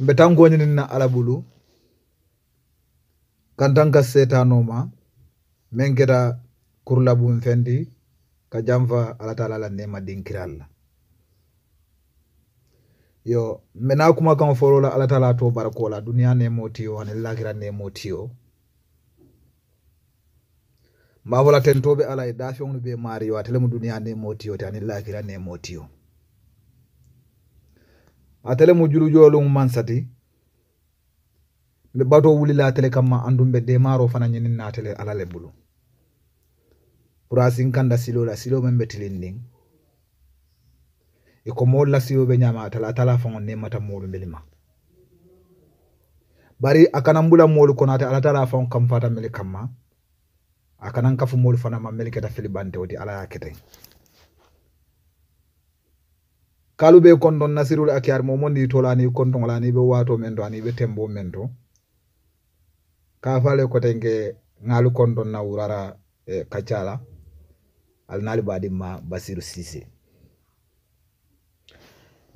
mbe tankuwoñinin na ala bulu kantan ka setanoma men keta kurla bun fendi ka janfa ala taala la nema dinkiral la yo mbe na kuma kan folo ala to barko duniya nemo tiyo ani lakira nemo tiyo mbafola ten toɓe ala e dafewnu be maari atelemu duniya nemo tiyo te ani lakira ne tiyo a tele mo julujoolum man sati ɓe ɓato wulila tele kam ma andumɓe de maaro fana ñinin na tele ala lebbulu prasin kanda silola silo men ɓe tilin ndin e ko molla siyoɓe ñama atala atala fao nemata molu mbel ma bari a kanan ɓula molu konate ala tala fao kam fata mel kam ma a kanan kafu molu fana ma melketa filibante oti ala ya keten kaluɓe konɗon nasirul akiyar momondi tolani konton laniɓe watomen to aniɓe tembo men to kafale kotenke ngalu konɗon na wurara eh, kacala alnali baɗimma basir sise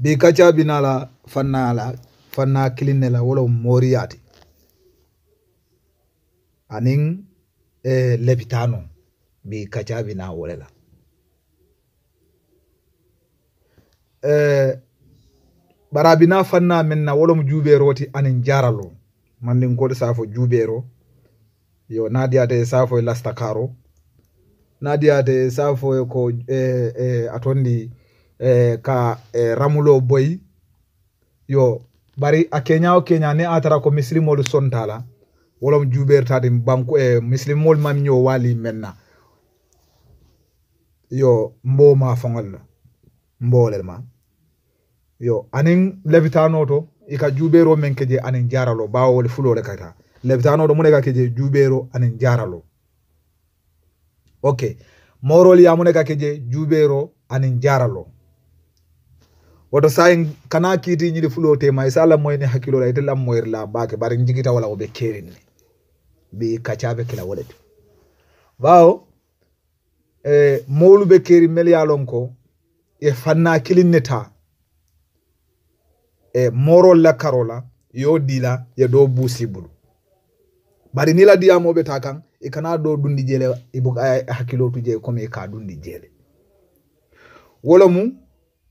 bi kacca binala fannala fanna kilinnela wolo moriyati anin eh, lepitano bi kacca bina wolela Eh, barabina fanna men na wolom ti anin jaralo mandin koɗo safo juuɓeero yo nadiyate e safo e lastakaro nadiyate e safo ko e, e, atondi e, ka e, ramulo boyi yo bari a keña o keña ni a tara ko misilimolu sontala wolom juuɓertaɗin banku e misilimol mami ño waali menna yo mboma foŋol la mbolel ma yo anen lebitanoto ika juɓero men keje anen jaralo bawol fulore kata lebitanoɗo munega keje juɓero anen jaralo ok morol yamunega keje juɓero anen jaralo woto sahen kana kiiti ñiɗi fulo tema e salah moyni hakkiloɗa ite e lammoyr la bake bare jigita wala oɓe kerinni mbi kacaɓe kila wolet bawo e moluɓe keri mel yalon ko e fanna kilinneta e morol la karola yo dila ye dow busibulu bari nila diyamoɓe ta kan e kana ɗo dundi jeele e bug e hakkilotuje comme e ka dundi jeele wolo mum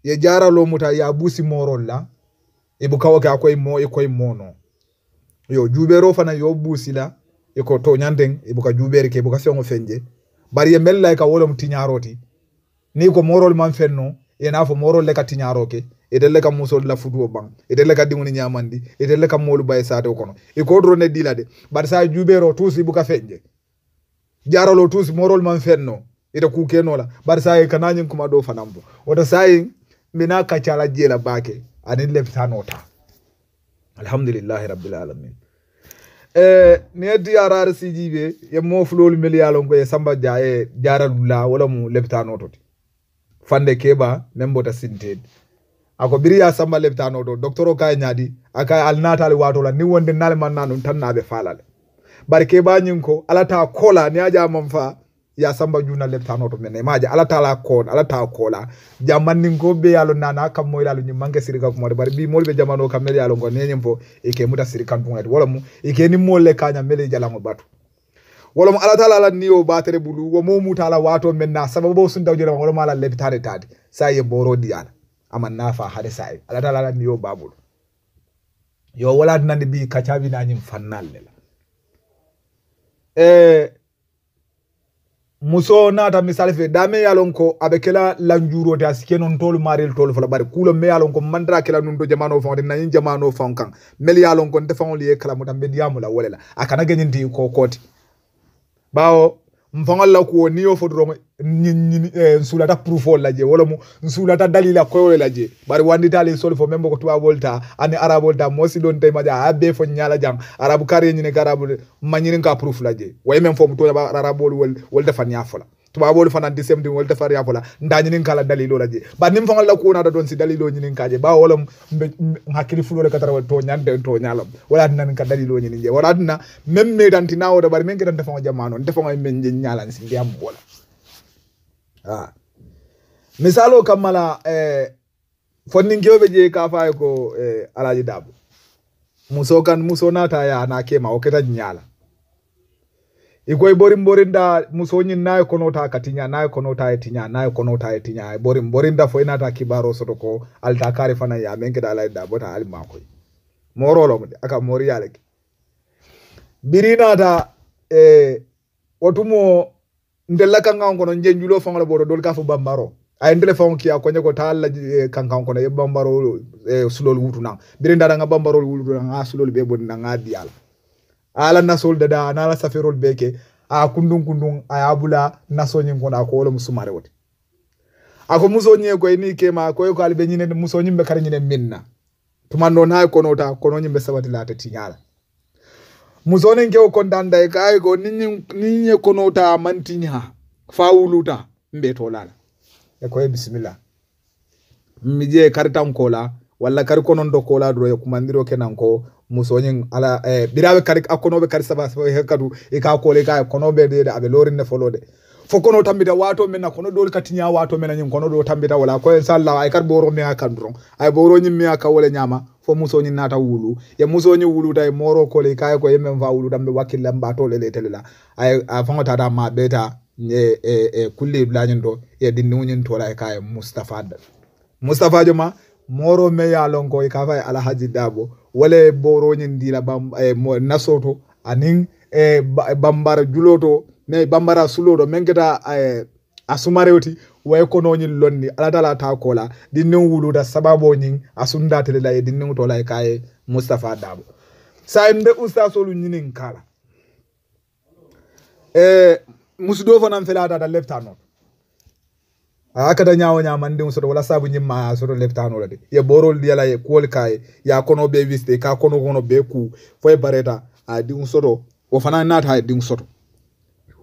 ye jara lomuta ya busi morol la e bukawoke a koye mo e koye mono yo juɓero fana yo busila e ko toñanten e buka juɓere ke e buka sengo feñje bari ye mellay e ka wolo mu tiñaroti ni ko morol man fen no ena fo morol le ka tiñaroke edelle kam musol la futuo ban edelle ka diŋoni ñamandi edelle kam moolu baye sateo kono e kodoro ne dila de bar sa juɓero tous i buka feƴƴe jarolo tous morol man fenno ita kukenola bar sa kana ñin kuma ɗo fanambo wota sayin mina kaccala jeela bake anin lebtanota alhamdulillahi rabbil alamin e niyeddi yarare sijiɓe ye mofulolu mel yalon ko e samba ja e jaralulla wala mu lebtanototi fande keba nden mbota sinteɗi ako biriya samba lebtano ɗo docteur o kaye ñaadi aka wato la ni wonde nal man nanu tan naɓe falale bari keɓañin ko alata kola ni aja mamfa ya samba juna lebtanoto men maje alata la kon alata kola ni ko be yalo nana kam moy lalo ni manke sirika ko mode bari bi mol be jamano kam mel yalo ngo nenyem fo e ke muta sirikan fo wala mu e ke ni molle kanya mel mele jalango batu wolom ala tala ala niyo batere bulu wo momu tala wato menna sababu sun dawjira wolom ala lebi tade tade saye boro di ala ama nafa hade saye ala tala ala niyo babulu yo wala nande bi bi na kacabi nañim fannalle la e muso ta misali fe dame yalon ko aɓe kela lanjuro te a sike non tolu marel tolu fola ɓari kuulo me yalon ko mandara kela num do jamano fan te nañi jamano fan kan mel yalon ko nte fanol ye kala mutan ɓe diyamula wolela a kana geñinti ko koti. bawo nfanga la ko n'i y'o fɔ dɔrɔn nsulata purufɔ lajɛ walima nsulata dalila kɔyɔ lajɛ bari wa n'i t'ale sɔli fɔ mɛ mɔgɔ tubabɔli ta ani arabɔli ta mɔgɔ si dɔn ta i ma ja a y'a bɛɛ fɔ ɲala jan arabu kari ye ɲini ka arabu ma ɲini k'a puruf lajɛ wa i mɛ fɔ muso arabɔli wali dafa ni y'a fɔ la. tubabolu fana nti semti wolta fariya fola ndañinin kala dalilo la je ba nim fangal la kunata toon si dalilo ñinin kaje ba wala mbe hakkili fulore katara wala to ñande to ñalam wala nan ka dalilo ñinin je wala dina même me danti nawo da bari men kitan defa jamano defa men je ñalan si ndiyam wala ha misalo kamala eh fonnin gewɓe je ka fay ko eh, alaji dabo muso kan muso nata ya na kema o ketan ñala igoy borin borinda musoñi nayo kono ta katiña nayo kono ta etiña nayo kono ta etiña e borin borinda fo inata kibaro soto ko alta kare fana ya men gida lay da bota al mako moro lo mudi aka mori yale birina da e eh, otumo ndella kanga ngono nje njulo fo ngalo boro dol kafu bambaro ay ndele fo ngi akonya ko tal e, kanga ngono e bambaro e eh, sulol wutuna birinda da nga bambaro wutuna nga sulol e, be bodina nga dial ala nasol dada ana ala safirol beke a kundun kundun a ya bula nasoñin kono a ko wolo musumare wote ako musoñe koye ni kema koye ko aliɓe ñinen musoñim ɓe kara ñinen minna tuman noon hay konota konoñim ɓe sabati laata tiñala musonin e kewo kontanday ka ay ko niñe konota mantiña fa wuluta mbe lala. e koye bisimilla mi je karitankola walla kari konon kola duro e kumandiro ko. musoñin ala e, ɓiraɓe kadi akkonoɓe kadi sabahe e kadu eka kole ka e konoɓe ɗeɗe aɓe lorinne folode fo kono tambita wato mena kono ɗol katiña wato menañin kono ɗo tambita wala ko inchallah ay kadi boro mia kan dron ay boroñin mia ka wole ñama fo musoñin nata wulu ye musoñin wuluta e moro kole kay ko yemen fa wulu tan ɓe wakkillan mbatolele telela ay a fango tata ma ɓeta e kulle blañin ɗo ye ɗinniuñin tola e kaye moustapha moustapha jo ma moro meyalonko e ka fay alhaji dabo wala e boroñin dila nasoto anin e, e bambara juloto mai bambara suloto min geta e, a sumarewti way konoñin lonni alatala ta kola ɗin nin wuluta sababoñin a sundatelela e ɗin nin tola e kaye moustapha dabo sa im de oustasolu ñinin kala e, musdo fanan felatata leftanoto ha kada ñawo ñamande mum soɗo wala sabu ñimma ha soɗo leftanoɗa de ye ɓorol yala ye kuwol ka ya kono ɓe wisde ka kono kono ɓe ku foye bareta a ɗiŋ soto o fana naata e ɗiŋ soto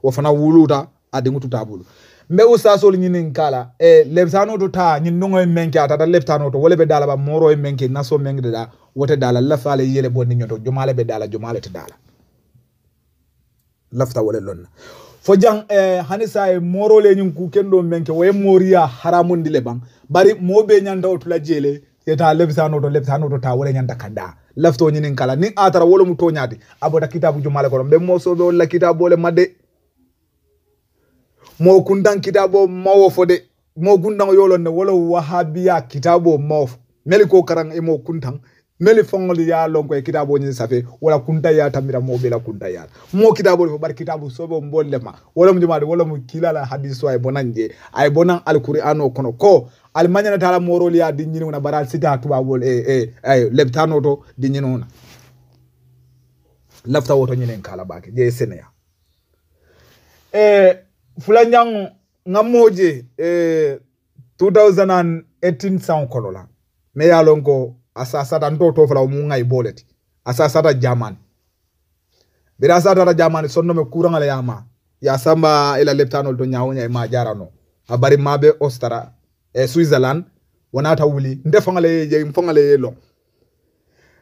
o fana wuluta a ɗiŋ tuta bulu mbe ustasol ñinin kala e leftanoto ta ñinnoŋo e menke a tata leftanoto wole ɓe dala ɓa moro e menke naso menge ɗa wote dala lafale yele ɓonni ñoto jomale ɓe dala jomale te dala lafta wole lonna fojang e eh, hanisa e moro le nyunku kendo menke we moria haramun dile bang bari mobe nyanda o tula jele yeta lebsa no to lebsa no to ta wore nyanda kada lafto nyinin kala ni atara wolo muto nyati abota kitabu jumale goro be moso be wala kitabu wole made mo kundan kitabu mawo fode mo gundan yolo ne wolo wahabiya kitabu mawo meliko karang e mo kundan kitabu meli fongol ya lon koye kitabo ñin safe wala kunta ya tamira mo bela kunta ya mo kitabo fo bar kitabu sobo mbolle ma wala mu jumaade wala mu la hadisu wa bonanje ay bonan alquran o kono ko almañana tala moro li ya di ñini wona baral sita tubabol e e eh, ay eh, eh, leptano to di ñini wona lafta woto ñinen kala baake je seneya e fulanjang ngamoje e 2018 sankolola me yalon ko asasata ntoto fala omunga iboleti asasata jamani bira asatata jamani sonno me kurangala yama ya samba ila leptano to nyawo nyai ma jarano abari mabe ostara e switzerland wonata wuli nde fangale je fogale ye long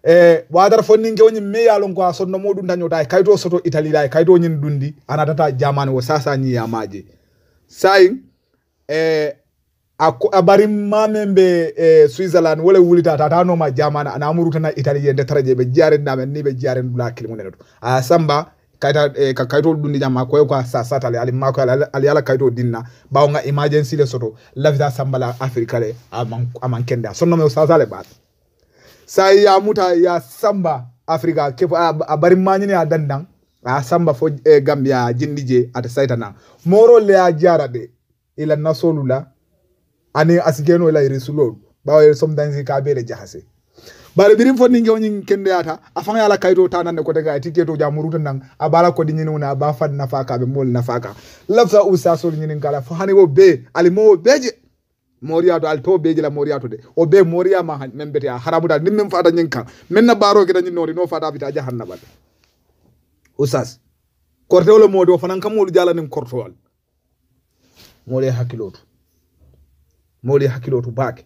e, wadar fonni fonninke woni me yalon ko sonno modu ndanyo dai e, kayto soto italie dai e nyin dundi anata ta jamani wo sasa nyi yamaje sai e eh, a bari mamen ɓe e eh, switzerland wala wulita tatanoma jamana ana amurutana italie nde taraje ɓe jaren namen ni ɓe jaren ɗula hakkille mum neneto a ah, samba kayta e eh, ka kaytol ɗum ɗijam ma koye ko sasata ale ali ala kayto dinna ɓawo emergency le soto lafita sambala afrique le aman kende a sonnome sasale ɓaat sa ya muta ya samba africa kefo a bari mañini a dandan fo e gambia jindi ata saytana morol le a de ila nasolula ani asigeno la irisulu bawo sometimes ka bere jahase bare birin fonni ngew nyin kende yata afan yala kayto ta nan ko daga tiketo jamuruta nan a bala ko dinyin wona ba fad nafaka be mol nafaka lafza usa so nyin kala fo hani wo be ali mo beje moriya to alto beje la moriya to de o be moriya ma han men bete haramu da nim men fada nyin kan men na baro gidan nyin nori no fada bita jahannaba usas kortewlo modo fanan kam molu jalanin kortowal mole hakkiloto mowli hakkilo to baake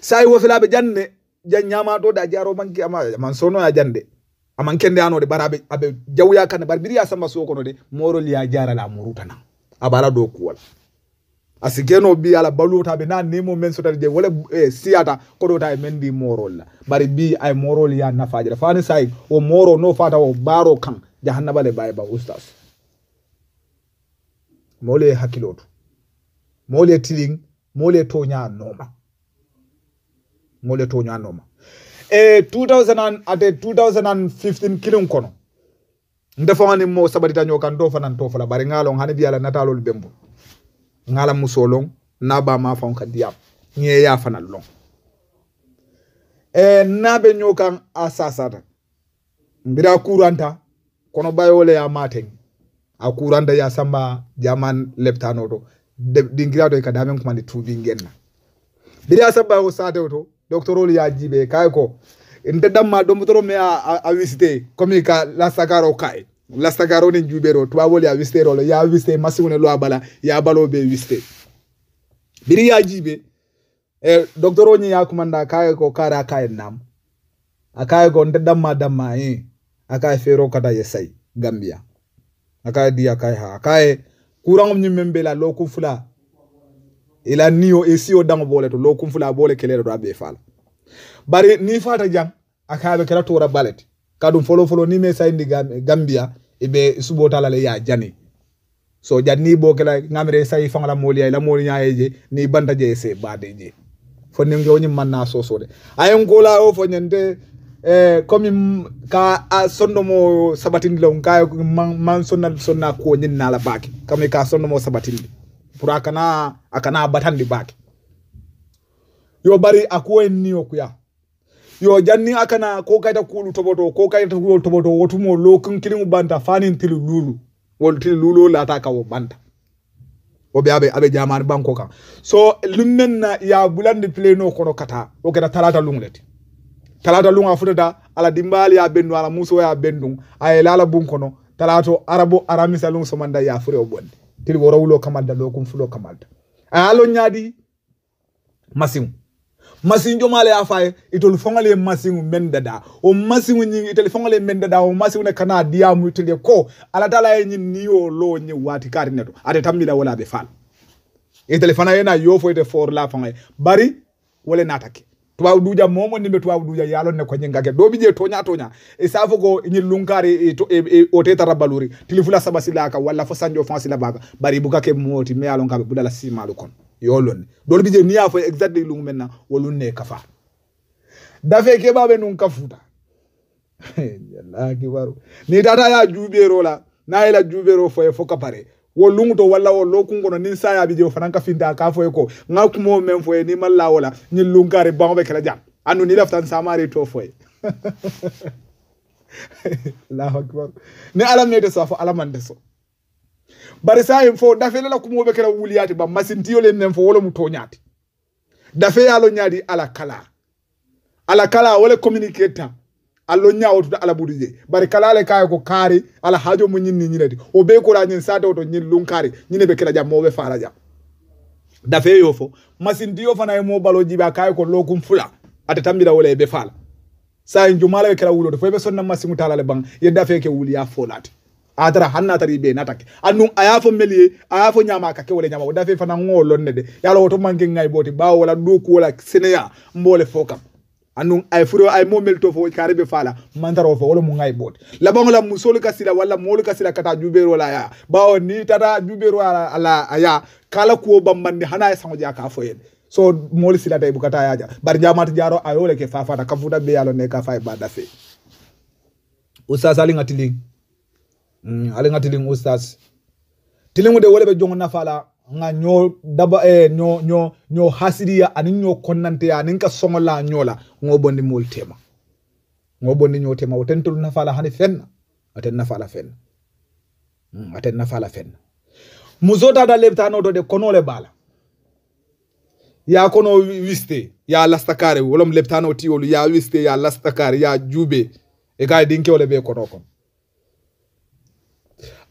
sai wofilaɓe jande jan ñama ɗo da jaro manke ama aman sonoya jande aman kende anode baraɓe aɓe jawya kane bar biriya samba sokono de morol ya jarala murutana abara do kuwal asikeno bi ala balutaɓe na nemo men sotade je wole eh, siyata koɗota e men ndi morolla bari bi ay morol ya nafajeɗa fani sai o moro no fata o baro kan jahannabale baye ba ustas mowle hakkilotu mole tiling mole tonya noma mole tonya noma e 2000 ate 2015 kilon kono ndefa hani mo sabarita tanyo kan do fanan to fala bari ngalon hani biala natalol bembo ngala musolon na ba ma fon kan diam nye ya fanal long e nabe kan asasata mbira kuranta kono bayole ya maten akuranda ya samba jaman leptanodo ɗingira to e kadi amin komande tuɓingenna bira sabbao sate to docteur ol yajiɓe kay ko en deɗɗamma ɗomtoro mi a visité commi ka lastagar o kae lastagar onen juɓeɗo tubaboli a visité rolo ya visité massimone loa bala ya baloɓe visité biri yajiɓe e docteur oñi ya kumanda kaye ko kare a kaye nam a kaye ko deɗɗamma damma e eh, a kaye fero kata ye sayi gambia a kaye di a kaye ha a kaye courant ñu membe la loku fula ila nio e si o dam bole to loku fula bole kele do abe fal bare ni fata jang akabe kala to rabalet kadum folo folo ni me say ndi gambia e be subo talale ya jani so jani bo kala ngamre say fang la moli la moli nyaaye je ni banta je se badeje fo ni ngi woni manna so so de ayon gola o oh, fo nyande eh, komi ka a sonno mo sabatindi lo kayo man, man sonna sonna ko nyin nala baki comme ka sonno mo sabatindi pour akana akana batandi baki yo bari akoy niyo kuya yo janni akana ko kayta kulu toboto ko kayta kulu toboto wotumo lokun kirin banta fanin tilu lulu wol tilu lulu lata kawo banta o be abe abe jamani banko kan so lummen na ya bulandi pleno kono kata o kata talata lungleti talata lunga futata ala dimbali ya bendu ala muso ya bendu ben lala bunkono talato arabo aramisa luŋ somanda ya a fureo bondi tili woro wulo kamalda lo kum fulo kamalta a ye a lo ñaadi masiŋo masiŋ jomaale ye a fa mendada o foŋole ye masiŋo meŋ dada wo masiŋo ñiŋ ne kana diyaamu itolu ye ko ala tala ye ñiŋ niyo lo ñiŋ wati kaari ne ate tambi wala a be faa la itolu fana ye na ite foori la faŋa bari wo le tuwawduja momo nimbe tuwawduja yalo ne ko ñingake doɓi je tonya tonya e safo go ko e, lunkari e, e, o tetata baluri tili fula saba silaka walla fo sanjo fan sila baka bari bukake mooti me yalon kaɓe ɓuɗala simalu kon yolonne dolɓi je niya fo exactly lungu maintenant wolun ne kafa dafe keɓaɓe nun kafuta allahu akbaru ni tata ya la na ila juuɓero foye fo kapare wo lunguto walla wo lo kungono nin saya bi je o fanan ka finta ka foye ko ga kumo men fo e ni malla wala ni lungare ba ɓe kala jam anu ni laftan samare to fo e. la akbar ni ala mede so a fo ala mande so bari sahin fo la dafelela be kala wuliyati ba masin tiyo masintiyolen nem fo wolo wolomu toñati dafe lo nyadi ala kala ala kala wala communiqué allo ñawtude ala budije bari kala le kaya ko kari ala hajo mo ñinni ñinede o be ko ɓe kurañin sate to nyin lun kari nyine be kira jam mo be fara jam da fe yo fo masin diyo fana e mo balo jiba kaya ko lokum fula ata tambira wala e ɓe faala sa en jumala ɓe kira wulode fo be sonna masin mu le bang ye da fe ke wuli wuliya folate atara hanna tari be natak annun aya fo melie aya fo ñama kake wala ñama da fe fana ŋo lonne de yalo to manke ŋay boti ɓawo wala ɗo ko wala sinaya mbole fo kam anun ay furo ay momel to fo kare be fala mandaro fo wala mu ngay bot la bon la musol ka sila wala mol ka sila kata jubero la ya bawo ni tata jubero ala ala aya kala ko bambandi hana ya sango jaka fo yen so mol sila tay bukata ya ja bar jamat jaro ayole ke fafata kafuta be yalo ne ka fay bada fe ustaz ali ngatiling mm, ali ngatiling ustaz tilingu de wole be jongo nafala nga ñoo daba e eh, ñoo ñoo ñoo hasiriya anin ñoo konnanteya anin ka soŋola ñoola ŋo bondi moolu tema ŋo bondi ñoo tema woten tolu nafala hani fenna aten nafala fenna aten hmm, nafala fenna musotada lebtano do de konole baala ya kono wiste ya lastakare wolom lebtano tiwolu ya wiste ya lastakare ya juube e kaye dinkewole be kono kono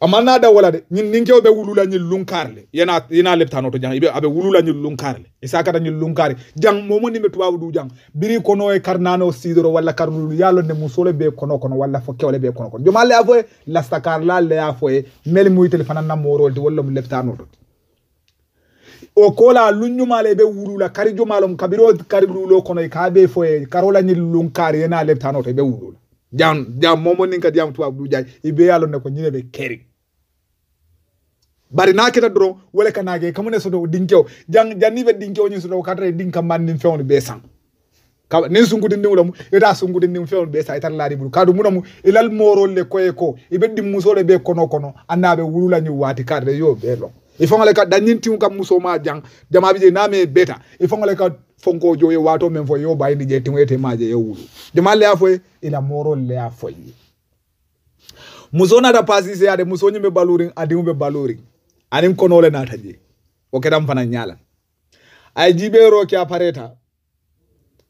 amana da wala de nyin ninkew be wulula nyi lunkarle yena yena lepta noto jang be abe wulula nyi lunkarle isa kata nyi lunkari jang momo ni metuwa wudu jang biri kono e karnano sidoro wala karnulu yalo ne musole be kono kono wala fokke wala be kono kono jomale la stakar la le afoe mel muy muitel na moro de wala mu lepta noto o kola luñumale be wulula kari jomalom kabiro kari lulo kono e kabe foe karola nyi lunkari yena lepta noto be wulula jam jam momo ninka jam tuwa wudu jay ibe yalo ne ko nyine be kering bari na kita doro wala kana ge kamu ne sodo dinkew jang jani be dinkew ni sodo kadare dinka man ni fewni be sang ka nin sungudin ni wulamu sungu sungudin ni fewni be sa laari lari ka kadu munamu ilal moro le koy ko ibe dim muso le be kono kono anabe wulula ni wati kadare yo be lo ifongale ka danyin timu kam muso ma jang jama bije na me beta ifongale ka fonko joye wato men fo yo bayni je timu ete maje yo wulu jama le afoye ila moro le afoye muso na da pasise ade muso nyi be balurin ade be balurin anin konole le nata o kedam fana nyala ay jibe ro ki apareta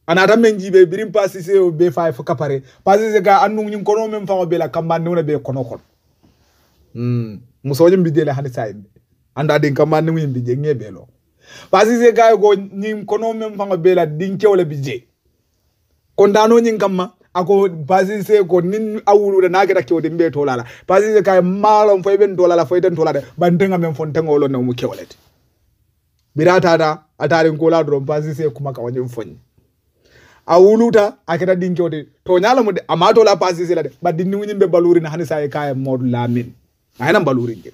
anata men jibe birim pasi se o be fay e fuka pare pasi se ga annu nyin kono men fa o be la kamba ne wona be kono kon mm muso nyim bidele hali sai anda den kamba ne nyim bidje ngebe lo pasi se ga go nyim kono men fa o be la dinke wala bidje kondano nyin kamma ako basi se ko nin awuru na gata ke odin be tolala basi se kay malon foy ben dolala foy den tolada bandenga men fontengo lo no mu kewalete birata da atarin kola dron basi se kuma ka wajen fonyi a wuluta a keta ɗin kewte to ñalamude amma tola la de ba ɓaddi ni ñimɓe balurina hani sa e kaye modu lamin a henan balurin je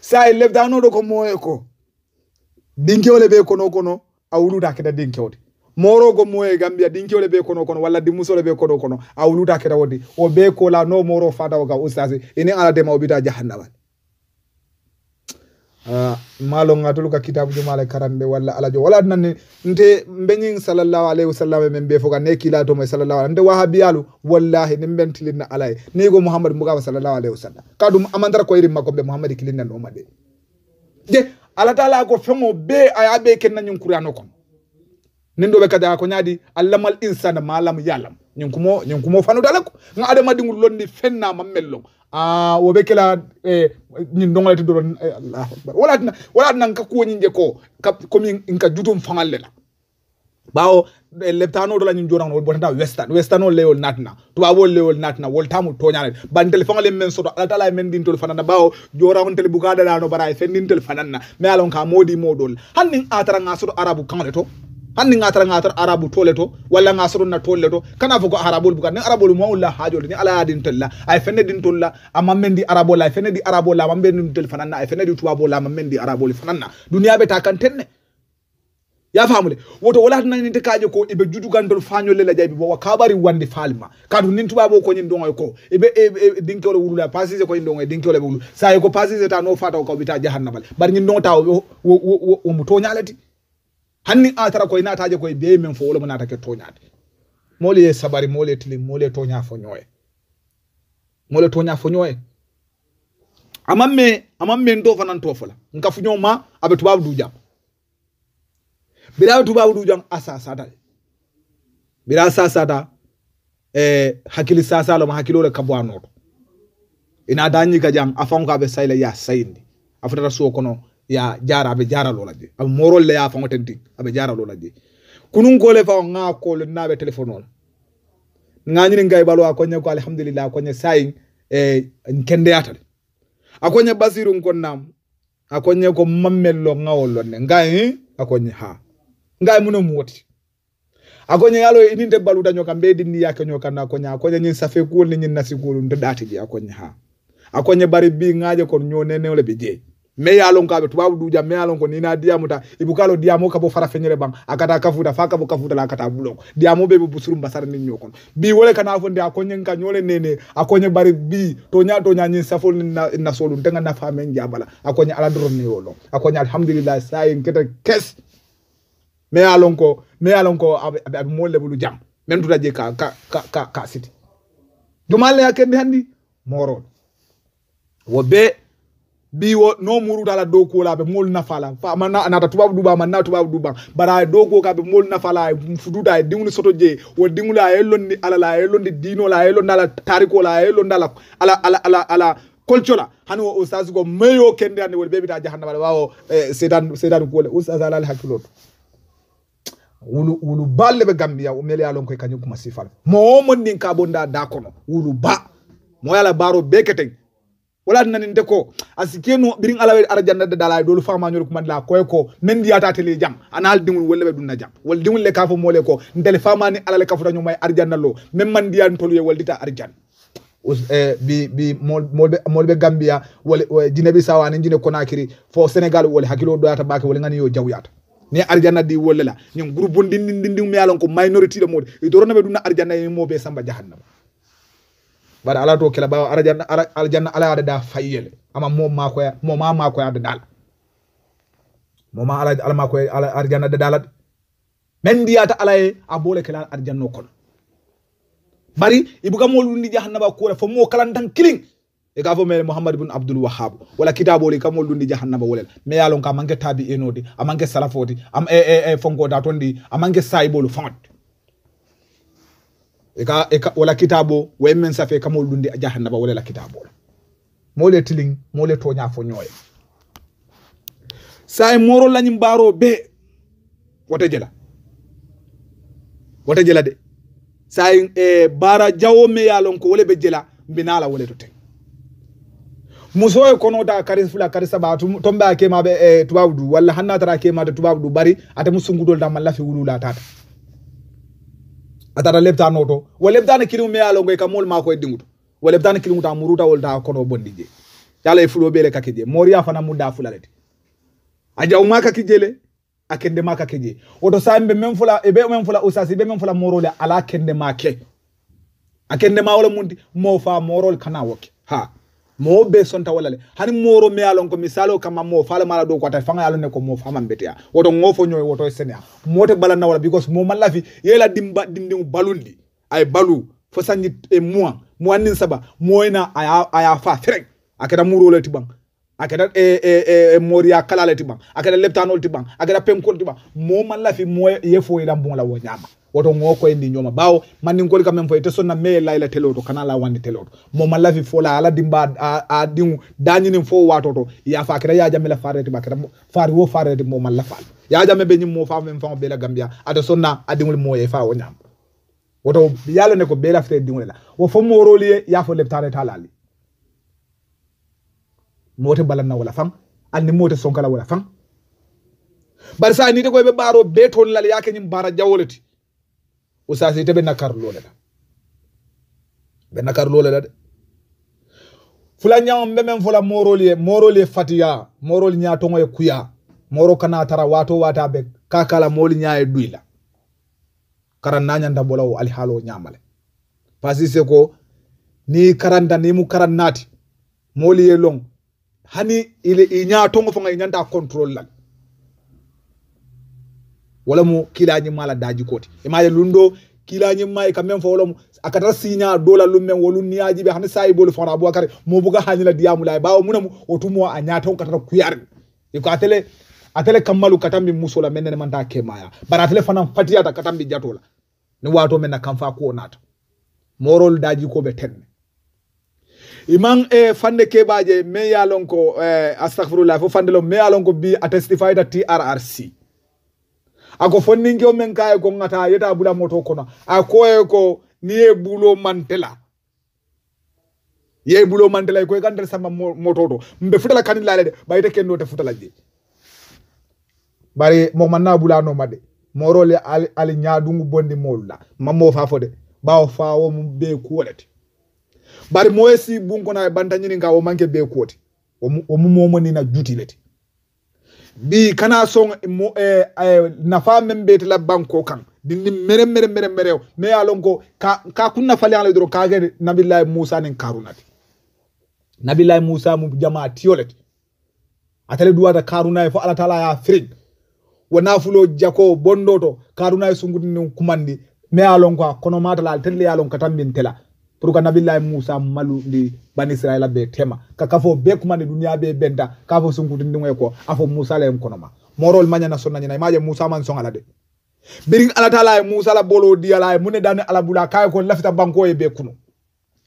sa e lebdanoɗo ko moye ko din ɗinkewle ɓe kono kono a wuluta a keta ɗin kewte morogo moye gam mbiya ɗinkiole ɓe kono kono walla dimmusole ɓe kono kono a wuluta keɗa wodi o ɓe kola no moro fadawo ga ustasi ini ala dema o ɓita jahannamal ah, maloga toluka kitabe jomala karanɓe walla ala jo walla nanni nte beñin salallahu alayhi wa sallam e men mbiye foga ne kilatoma e salallahu ala nde waha biyalu wallahi ne ben tilinna alaye nigo mouhamadou mbugama salallahu alayhi wa sallam ka ɗum amandara ko irin makko ɓe mouhamadi kilinnan ɗo maɗe je alatala ko feŋo ɓe a yaɓe kennañin kurano kono nin be kada ko nyaadi allamal insana ma lam yalam nyin kumo nyin kumo fanu dalako nga adama dingul londi fenna mamello a wo be kala e nyin dongal ti doron allahu akbar wala tan wala nan ka ko nyin je ko ko min in ka jutum fangalle la bawo leptano do la nyin joran wol botata western western lewol natna to ba wol lewol natna wol tamu to nyaale ban tel fangal men soto ala tala men din tol fanana bawo jora on tel bugada la no bara e fen din tel fanana me alon ka modi modol hannin atara nga soto arabu kanle to hanni ngatara ngatara arabu tole to walla na tolle to kana fo ko arabol buka ni arabol mo ulla hajol ni ala yadin tolla ay fenne din tolla amma men arabol ay fenne di arabol amma men din tel fananna ay fenne di tubabol amma men arabol fananna duniya be ta kan tenne ya famule woto wala tan naninte kaje ko ibe judugantol fañolle la jaybi bo kabari wande falma kadu nin tubabo ko nyin dongoy ko ibe e, e, dinkewle wulula pasise ko nyin dongoy dinkewle be wulu ko pasise ta no fata ko bita jahannabal bar nyin dongo taw wo mo to nyalati hanni a tara koy nataaje koy be men fo wolomo natake toñaade mole ye sabari mole tili mole toña fo ñoye mole toña fo ñoye amam me amam me ndo fanan to fola nka fu ñoma abe tubabu du jam bira tubabu du jam asa sada bira sasata e eh, hakili sa sala ma hakilo hakkilole kabwa anoto ina dañi ka jam afan ko aɓe sayla ya sayindi afutata suwo kono ya jara aɓe jara lola je aɓe morolle yafago ten tig abe jara lola je kunun ko le fa ga kolo naɓe téléphone ola gañini gay ɓalo a koñe ko alhamdulillah a koñe sayi e kendeyatade a koñe basirum konnam a koñe ko nga gawollon ne gay eh, a koñe ha nga gay eh mune mu woti akonye yalo balu baluta nyoka mbedi ni yake nyoka na akonye akonye nyin safe ko ni nyin nasi kuul nda dati je akonye ha akonye bari bi ngaje kon nyo nene ole bije me yalonko aɓe tubabu duja me yalonko nina diyamuta ibukalo diyamo kabo fara feñere bam akata kafuta fa kabo la akata buloko diyamo ɓe ɓe busurum basara nin ñokon bi wole kana fonde a koñen ka ñole nene a bari bi toña toñañin safol nasolum tenga nafa men jabala a koñe ala doron ne yolon a koñe alhamdulillah sayin keta kes me yalonko me yalonko aɓe mo lebulu jam men tutaje ka ka ka ka siti jumalle hakkende hanndi morol wo bee biwo no murutala dow kolaɓe mol nafala anata tubabu ɗuɓa ma na tubabu ɗuɓa bara e dow kokaɓe mol nafala e fuduta e dingudi soto jeeyi wo dingudi a yellondi alala a e yellondi dinola a yellondi ala tarikola a yellondi ala ala ala ala kolcola hani o sasi ko mayo kendi hande woni ɓeɓita jahannabaɗa wawo sedan sedan kole ustas alali hakkilo to wulu wulu ba leɓe gambiya mele ya lon koye kañum kuma sifal mo womon ndin ka bonda da kono wulu ba mo yala baro be keteng wala nani nde ko asikenu birin alawe arjanna da dalay dolu fama nyol ko la koy ko men diya ta tele jam anal dimul wala be dunna jam wal dimul le kafo mole ko ndel fama ni alale kafo tanyo may arjanna lo men man diya tolu ye waldita arjan bi bi molɓe molɓe gambia wala jinabi bi sawani jine konakiri fo sénégal wala do yata bake wala ngani yo jaw jawyata ni arjanna di wolle la ñin groupe bon din din mi yalon ko minority de mode e doronaɓe dunna na arjanna e moɓe samba jahannama mbaɗa ala to kela ɓawa arajanna aljanna ala adada fayyele ama mo makoya moma makoya adadala moma ala makoya arjanna adadala de men ndiyata alaye a bole kela arjanno kono bari ibugamol ndi jahannaba kuure fo mo kalan tan kilin e ga fo mere mouhammad ibine abdoul wahabu wala kitaboli kamol ɗum ɗi jahannaba wolel mais yalon ka manque tabi enodi a manque salafodi a e, e, e, fonko da toon ɗi a manque sayibolu fonote E e wala kitabo wa men safe kamol ɗumde a jahannaba walala kitabola mole tiling mole toña foñoye sa e moro lañi mbaro be wata jela wata jela de sa e bara jawo me yalon ko wole be jela binala wole to te muso e kono da kare fula kare saba to tombe ake mabe e tubawdu walla hanna tara ake mabe tubawdu bari ata musungudol da malla fi wulula tata atata leptano to wo leptani kilimu me alongo ka mol mako e dingutu wo leptani kilimu ta muruta wol ta kono bondije yala e fulo bele kakeje moriya fana mudda fulalete ajaw maka kijele akende maka keje woto sambe men fula e be men fula usasi be men fula morole ala kende make akende ma wala mundi mo fa morol kana woke ha moo be sonta wala le hani mooro me alon ko misalo kama mo fala mala do kwata fanga alon ne ko mo fama ya woto ngofo nyoy woto senia mote bala na wala because mo malafi yela dimba dimdingu balundi ay balu fo sanni e eh, mo mo nin saba ina aya aya fa trek akata muro le tibang a kɛra eh, eh, eh, moriya kala ti ban a kɛra leptanol ti ban a kɛra penkol ti ban moo man lafi moo ye fo yira bon la wo ñaama woto ŋo koye ndi ñoma bawo mandinkoli ka men fo ite sonna me layla tele kana la wandi tele mo man lafi fo la ala dimba a, a diŋu dañinin fo wato to ya fa kɛra yajame la fareti ba kɛra fari wo fareti mo man la faal yajame be ñin fa men faŋo bee la gambiya ate sonna a diŋol ye fa wo ñaama woto yalo ne ko bee lafite diŋole la wo fo mooroli ye ya fo leptane ta laali moote mballanna wala fan anni moote sonkala wala fan bari sa ni tekoyeɓe ɓaaro be toon lal yaakeñin mbara jawoleti o sasi teɓe nakkar lolela ɓe nakkar lolela de fula ñawon ɓe men fola moroli e moroli e fatiya moroli ñatongo e kuya moro kana tara wato wata ɓe kakala moli ña e ɗuyla karan nañanta ɓolawo alihaalo ñamale par si c'est ko ni karanta ni mu karan naati moli ye long hani ile inya tongo fanga inyanta control lag wala mu kilañi mala daji koti e maye lundo kilañi maye kam men fo wala mu akata sinya dola lum men ni aji be hani sayi bolu fona abubakar mo buga hani la diamu lay bawo munamu otumo a nya ton kata kuyar e ko atele atele kamalu katambi musula menene ke maya bara atele fana fatiyata katambi jatola ni wato men na kamfa ko nata morol daji ko be tenne iman e fande keɓaje mai yalon ko e, astahfirullah fo fande lo mai yalon ko bi a testifyda trrc ako fonninke o men kaye ko gata yeta bula moto kono a koye ko ni ye bulo mantela yey bulo mantela koye ga nder samba moto to mbe futala kani lalede ɓayite kendo te futala je bari mo manna bulanoma de moro le ali ñadungu bondi molla mammo fafode ɓawo fawo mum ɓe kuwolete bari moye si bunkona e bantañini ga o manque be kooti o mumomonina jutilete mbi kana son e nafa men beyte labbanko kan dindi mere mere mere mere o mais alon ko ka ka kun nafaliyanla doro kake nabillahi moussa nin karunati nabillahi moussa mu jama tiyolete atale duwata karunaye fo alatala ya frig wo nafulo jako bondo to karunaye sungudi nin kumandi mais alon ko a konomatala al telle yalon ka tambin tela pour na nabillahi musa malu ndi bani israel be tema kaka fo be kumani dunia be benda kaka fo sungu kafo sunkutindingoye ko afo musa le mkono ma moro konoma na mañana sonnañina imaje musa man songa la de birin alatala e musa la bolo di ala e mune dani ala bula kaye ko lafita banko e be kunu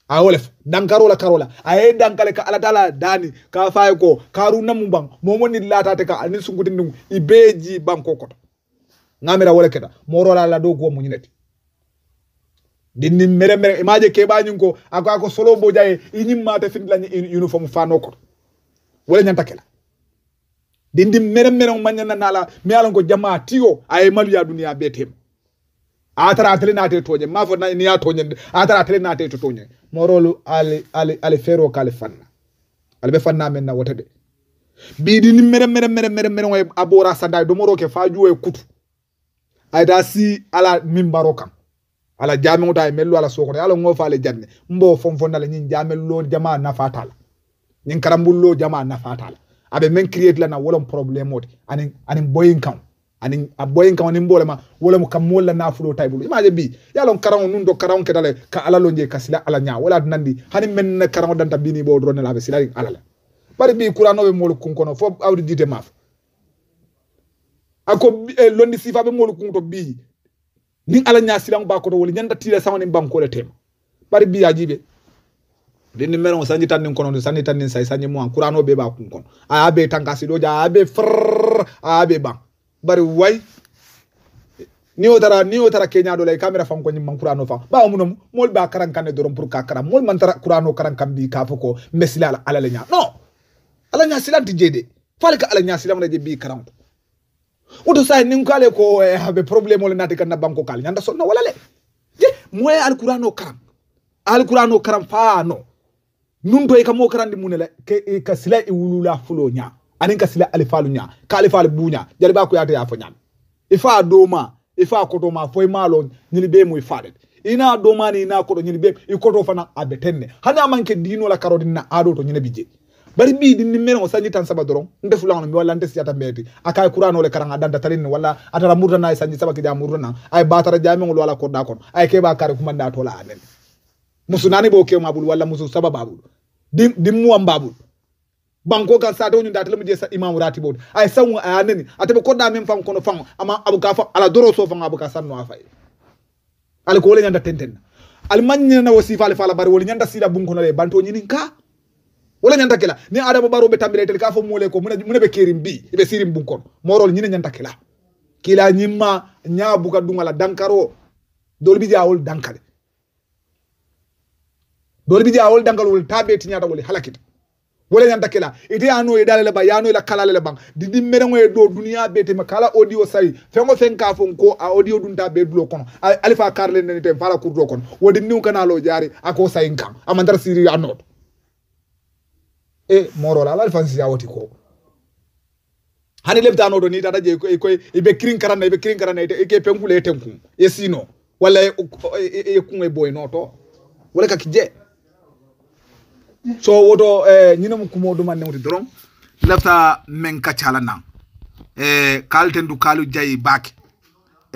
a wolef la karola aye dankale ka alatala dani ka faye ko karu na namu ban momoni latate ka ani sungu i be ibeji banko koto ngamira wole keta morola la do kuwo muñineti dinni mere mere imaje keɓañin ko ako ako solo mbo jaye iñimmate finɗilañi uniforme fano koto wala ñanta kela dindi mere mere mañana nala mi alan ko jama tiyo aye maluya duniya be tema atara na te toñe ma fo na ni ya toñe atara atele na te toñe morolu ali ali ali fero kale fanna ali be fanna men na wotade bi dinni mere mere mere mere mere way abora sanda do moro ke fa juwe kutu ay da si ala mimbaro kam ala jameŋo ta ye mellu ala sokoto ala ŋo fa ale janne mbo fonfonda la ñiŋ jamello jama nafa ta la ñiŋ karambullo jama nafa ta la abe meŋ create la na wolom probléme oti aniŋ aniŋ boyin kaŋo aniŋ a boyin kaŋo niŋ boolema wolemu ka moolu la naafulo ta i bulu imaje bi ye a loŋ karaŋo nuŋ to karaŋo keta le ka ala lo je ka sila ala ñaa wala ati nandi hani meŋ na karaŋo danta bini i bo dorone la abe silariŋ ala la bari bi kurano be moolu kuŋ kono fo awdi dite maafo ako eh, londi sifa be moolu kuŋ bii Ning ala nya silan ba to woli nyanda tila ko le tem bari biya jibe ni meron sanji tannin kono sanji tannin say sanji mo an kurano be ba kun kon a be tanka si ja a be fr a be ban bari way ni o dara ni o tara kenya do lay camera fam ko ni man kurano fa ba mun mol ba karan kan de doron pour ka karam mol man tara kurano karan kan bi ka ko mesila ala ala nya no ala nya silanti jede fal ala nya silam na je bi karam oto sa ninkale ko eh, haɓe probléme ole naati kanna banque kal ñanda sonno wala le je moye alqouran o karam alqouran o karam faano num toye kam o karandi munela eh, ka sila e wulula fulo ña anin ka sila alifalu ña ka alifalu buña jali ba kuyata yafo ñan ifa doma ifa kotoma foye maalo ñini be mo faadede ina domani ina koɗo ñini be i koto fana aɓe tenne hana manke dinola karodinna aɗo to ñine bijjeɗi bari bi ɓiɗi nimmene o sanji tan saba doron nde fulagono mi wala ndes nde meti mbeeti qur'an wala karanga danda tarinni wala atara murdana e sanji saba kija murdana ay batara jamigol wala ko da kono ay ke keɓa kare kumanɗa tola amen musu nani ɓo kewma ɓuul walla musu saba baɓuul dimmuwan baɓuul banko kan sa dawñu ndata mu je sa imamu rati bowde ay sanwo a anani ataɓe koɗɗa men fan kono fam ama abuka fa ala doro so fan abuka sanno a faye ala ko le ñanda tentenna almañinana na wasifa le fala bari wole ñanda sila le banto ñinin ka wala ñanta kela ni adama baro be tambile tel ka fo mole ko mune be kerim bi be sirim bun kon morol ñine ñanta kela kila ñimma ñaabu ka dungala dankaro dol bi jaawol dankale dol bi jaawol dankal wol tabe ti ñata wol halakita wala ñanta kela ite yano e dalale ba yano la kalale bang di di merengo e do dunia be te makala audio sai fengo fen ka fon ko a audio dun ta be dulo kono alfa karle ne te fala kurdo kono wodi niw kanalo jari ako sai ngam amandar siri anot e morola ala fansi ya woti ko hani lebta no do ni dada je ko e be kirin karana e be kirin karana e ke pengule tenku e sino wala e kun e boy noto wala ka kije so woto e nyina mu kumo do man newti dorom lefta men kacala nan e kalten du kalu jayi bake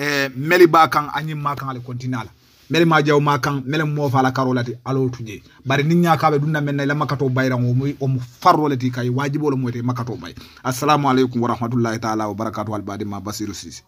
e meli ba kan anyi ma kan ale kontinala mele ma jaw ma kan mele mo fa la karola lati alo tuje bari nin nya kabe dunna men la makato bayran o mu o mu ti lati kay wajibo mo te makato bay assalamu alaykum wa rahmatullahi ta'ala wa barakatuh al badima basiru sisi